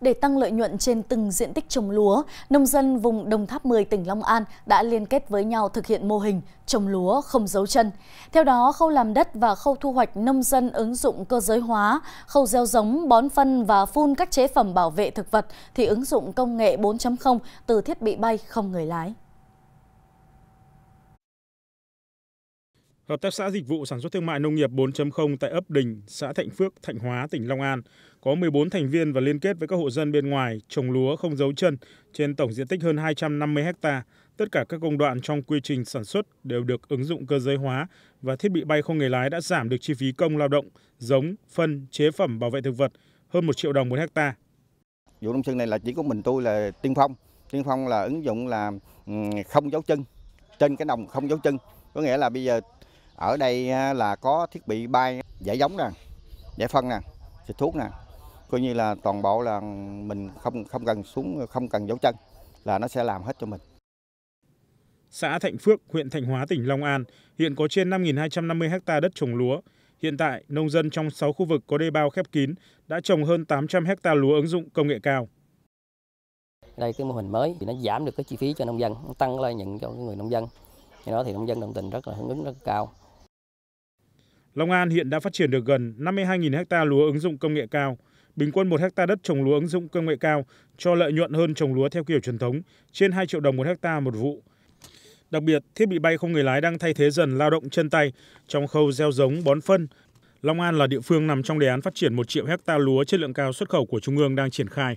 Để tăng lợi nhuận trên từng diện tích trồng lúa, nông dân vùng Đồng Tháp 10 tỉnh Long An đã liên kết với nhau thực hiện mô hình trồng lúa không dấu chân. Theo đó, khâu làm đất và khâu thu hoạch nông dân ứng dụng cơ giới hóa, khâu gieo giống, bón phân và phun các chế phẩm bảo vệ thực vật thì ứng dụng công nghệ 4.0 từ thiết bị bay không người lái. hợp tác xã dịch vụ sản xuất thương mại nông nghiệp bốn tại ấp đình xã thạnh phước thạnh hóa tỉnh long an có một mươi bốn thành viên và liên kết với các hộ dân bên ngoài trồng lúa không giấu chân trên tổng diện tích hơn hai trăm năm mươi ha tất cả các công đoạn trong quy trình sản xuất đều được ứng dụng cơ giới hóa và thiết bị bay không người lái đã giảm được chi phí công lao động giống phân chế phẩm bảo vệ thực vật hơn một triệu đồng một hecta vụ nông dân này là chỉ có mình tôi là tiên phong tiên phong là ứng dụng là không giấu chân trên cái đồng không giấu chân có nghĩa là bây giờ ở đây à, là có thiết bị bay giải giống nè giải phân nè xịt thuốc nè coi như là toàn bộ là mình không không cần xuống không cần dấu chân là nó sẽ làm hết cho mình xã Thạnh Phước, huyện Thạnh Hóa, tỉnh Long An, hiện có trên 5.250 ha đất trồng lúa. Hiện tại, nông dân trong 6 khu vực có đê bao khép kín đã trồng hơn 800 ha lúa ứng dụng công nghệ cao. Đây cái mô hình mới thì nó giảm được cái chi phí cho nông dân, tăng lợi nhuận cho người nông dân. Do đó thì nông dân đồng tình rất là hưởng ứng rất cao. Long An hiện đã phát triển được gần 52.000 ha lúa ứng dụng công nghệ cao, bình quân một hecta đất trồng lúa ứng dụng công nghệ cao cho lợi nhuận hơn trồng lúa theo kiểu truyền thống, trên 2 triệu đồng một hecta một vụ. Đặc biệt, thiết bị bay không người lái đang thay thế dần lao động chân tay trong khâu gieo giống, bón phân. Long An là địa phương nằm trong đề án phát triển 1 triệu hecta lúa chất lượng cao xuất khẩu của Trung ương đang triển khai.